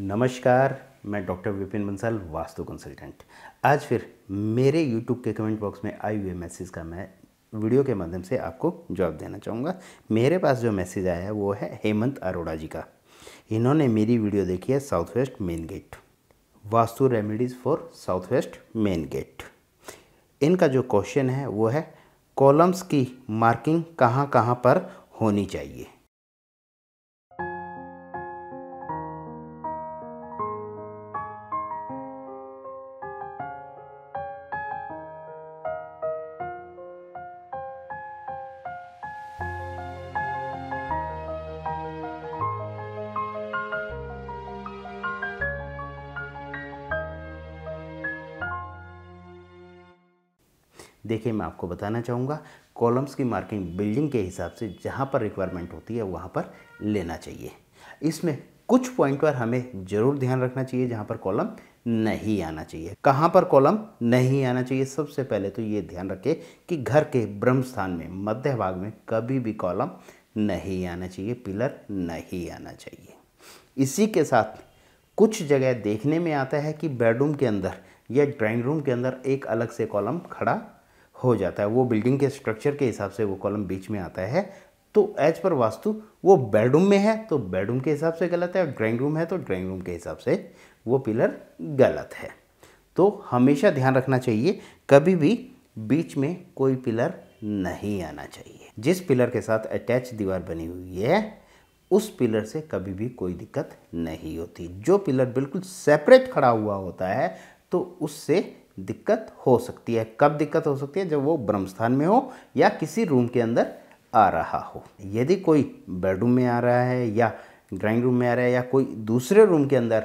नमस्कार मैं doctor Vipin Bansal vastu consultant आज फिर मेरे यूट्यूब के कमेंट बॉक्स में आई हुए मैसेज का मैं वीडियो के माध्यम से आपको जवाब देना चाहूँगा मेरे पास जो मैसेज आया है वो है हेमंत अरोड़ा जी का इन्होंने मेरी वीडियो देखी है south west main gate vastu remedies for south west main gate इनका जो क्वेश्चन है वो है कॉलम्स की मार्किंग कहाँ कहाँ पर होनी चाहिए देखिए मैं आपको बताना चाहूँगा कॉलम्स की मार्किंग बिल्डिंग के हिसाब से जहाँ पर रिक्वायरमेंट होती है वहाँ पर लेना चाहिए इसमें कुछ पॉइंट पर हमें ज़रूर ध्यान रखना चाहिए जहाँ पर कॉलम नहीं आना चाहिए कहाँ पर कॉलम नहीं आना चाहिए सबसे पहले तो ये ध्यान रखें कि घर के ब्रह्म स्थान में मध्य भाग में कभी भी कॉलम नहीं आना चाहिए पिलर नहीं आना चाहिए इसी के साथ कुछ जगह देखने में आता है कि बेडरूम के अंदर या ड्राइंग रूम के अंदर एक अलग से कॉलम खड़ा हो जाता है वो बिल्डिंग के स्ट्रक्चर के हिसाब से वो कॉलम बीच में आता है तो एज पर वास्तु वो बेडरूम में है तो बेडरूम के हिसाब से गलत है और ड्राइंग रूम है तो ड्राइंग रूम के हिसाब से वो पिलर गलत है तो हमेशा ध्यान रखना चाहिए कभी भी बीच में कोई पिलर नहीं आना चाहिए जिस पिलर के साथ अटैच दीवार बनी हुई है उस पिलर से कभी भी कोई दिक्कत नहीं होती जो पिलर बिल्कुल सेपरेट खड़ा हुआ होता है तो उससे दिक्कत हो सकती है कब दिक्कत हो सकती है जब वो ब्रह्मस्थान में हो या किसी रूम के अंदर आ रहा हो यदि कोई बेडरूम में आ रहा है या ड्राइंग रूम में आ रहा है या कोई दूसरे रूम के अंदर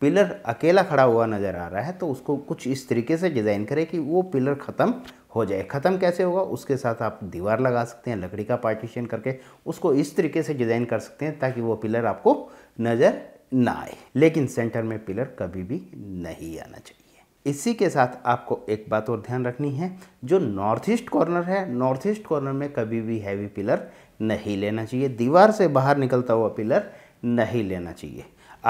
पिलर अकेला खड़ा हुआ नज़र आ रहा है तो उसको कुछ इस तरीके से डिज़ाइन करें कि वो पिलर ख़त्म हो जाए ख़त्म कैसे होगा उसके साथ आप दीवार लगा सकते हैं लकड़ी का पार्टीशन करके उसको इस तरीके से डिज़ाइन कर सकते हैं ताकि वो पिलर आपको नज़र ना आए लेकिन सेंटर में पिलर कभी भी नहीं आना चाहिए इसी के साथ आपको एक बात और ध्यान रखनी है जो नॉर्थ ईस्ट कॉर्नर है नॉर्थ ईस्ट कॉर्नर में कभी भी हैवी पिलर नहीं लेना चाहिए दीवार से बाहर निकलता हुआ पिलर नहीं लेना चाहिए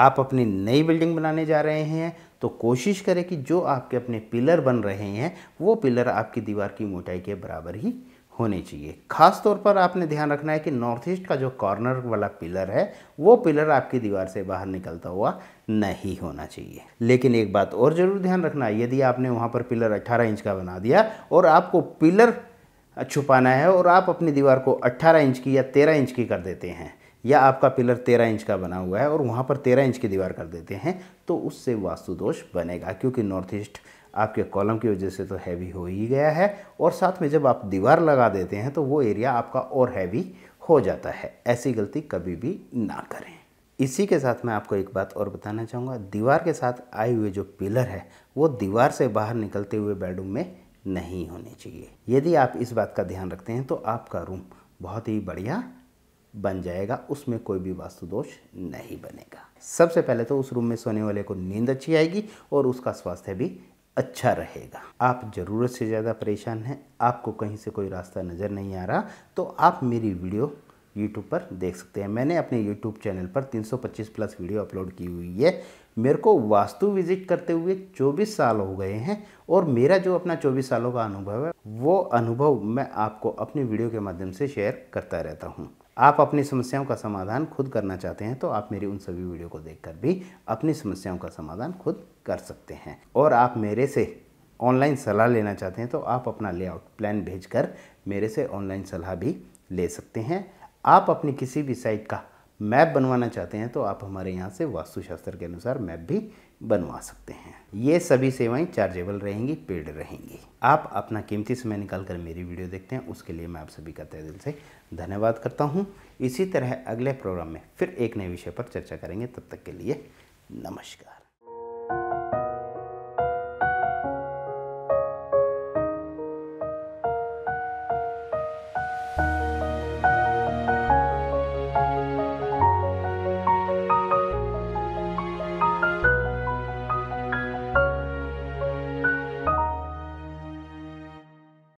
आप अपनी नई बिल्डिंग बनाने जा रहे हैं तो कोशिश करें कि जो आपके अपने पिलर बन रहे हैं वो पिलर आपकी दीवार की मोटाई के बराबर ही होनी चाहिए खास तौर पर आपने ध्यान रखना है कि नॉर्थ ईस्ट का जो कॉर्नर वाला पिलर है वो पिलर आपकी दीवार से बाहर निकलता हुआ नहीं होना चाहिए लेकिन एक बात और ज़रूर ध्यान रखना है यदि आपने वहाँ पर पिलर 18 इंच का बना दिया और आपको पिलर छुपाना है और आप अपनी दीवार को 18 इंच की या 13 इंच की कर देते हैं या आपका पिलर 13 इंच का बना हुआ है और वहाँ पर 13 इंच की दीवार कर देते हैं तो उससे वास्तु दोष बनेगा क्योंकि नॉर्थ ईस्ट आपके कॉलम की वजह से तो हैवी हो ही गया है और साथ में जब आप दीवार लगा देते हैं तो वो एरिया आपका और हैवी हो जाता है ऐसी गलती कभी भी ना करें इसी के साथ मैं आपको एक बात और बताना चाहूँगा दीवार के साथ आए हुए जो पिलर है वो दीवार से बाहर निकलते हुए बेडरूम में नहीं होने चाहिए यदि आप इस बात का ध्यान रखते हैं तो आपका रूम बहुत ही बढ़िया बन जाएगा उसमें कोई भी वास्तु दोष नहीं बनेगा सबसे पहले तो उस रूम में सोने वाले को नींद अच्छी आएगी और उसका स्वास्थ्य भी अच्छा रहेगा आप ज़रूरत से ज़्यादा परेशान हैं आपको कहीं से कोई रास्ता नज़र नहीं आ रहा तो आप मेरी वीडियो यूट्यूब पर देख सकते हैं मैंने अपने यूट्यूब चैनल पर 325 प्लस वीडियो अपलोड की हुई है मेरे को वास्तु विजिट करते हुए 24 साल हो गए हैं और मेरा जो अपना 24 सालों का अनुभव है वो अनुभव मैं आपको अपनी वीडियो के माध्यम से शेयर करता रहता हूँ आप अपनी समस्याओं का समाधान खुद करना चाहते हैं तो आप मेरी उन सभी वीडियो को देखकर भी अपनी समस्याओं का समाधान खुद कर सकते हैं और आप मेरे से ऑनलाइन सलाह लेना चाहते हैं तो आप अपना लेआउट प्लान भेजकर मेरे से ऑनलाइन सलाह भी ले सकते हैं आप अपनी किसी भी साइट का मैप बनवाना चाहते हैं तो आप हमारे यहाँ से वास्तुशास्त्र के अनुसार मैप भी बनवा सकते हैं ये सभी सेवाएं चार्जेबल रहेंगी पेड रहेंगी आप अपना कीमती समय निकाल कर मेरी वीडियो देखते हैं उसके लिए मैं आप सभी का तय दिल से धन्यवाद करता हूँ इसी तरह अगले प्रोग्राम में फिर एक नए विषय पर चर्चा करेंगे तब तक के लिए नमस्कार